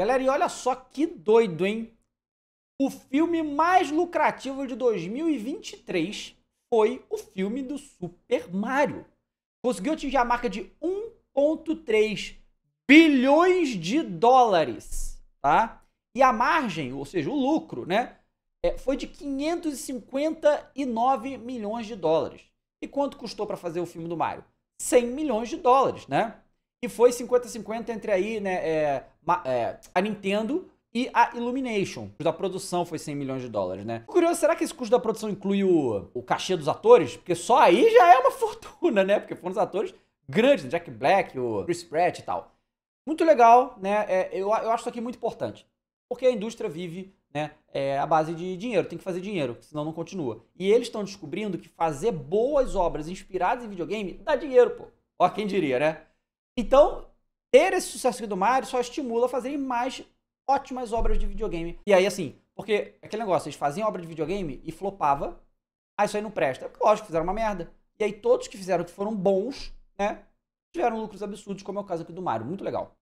Galera, e olha só que doido, hein? O filme mais lucrativo de 2023 foi o filme do Super Mario. Conseguiu atingir a marca de 1,3 bilhões de dólares, tá? E a margem, ou seja, o lucro, né, é, foi de 559 milhões de dólares. E quanto custou para fazer o filme do Mario? 100 milhões de dólares, né? E foi 50-50 entre aí, né, é, é, a Nintendo e a Illumination. O custo da produção foi 100 milhões de dólares, né? Curioso, será que esse custo da produção inclui o, o cachê dos atores? Porque só aí já é uma fortuna, né? Porque foram os atores grandes, né? Jack Black, o Chris Pratt e tal. Muito legal, né? É, eu, eu acho isso aqui muito importante. Porque a indústria vive né, é, a base de dinheiro, tem que fazer dinheiro, senão não continua. E eles estão descobrindo que fazer boas obras inspiradas em videogame dá dinheiro, pô. Ó, quem diria, né? Então, ter esse sucesso aqui do Mario só estimula a fazerem mais ótimas obras de videogame. E aí, assim, porque aquele negócio, eles faziam obra de videogame e flopava, aí isso aí não presta. Lógico, fizeram uma merda. E aí todos que fizeram que foram bons, né, tiveram lucros absurdos, como é o caso aqui do Mario. Muito legal.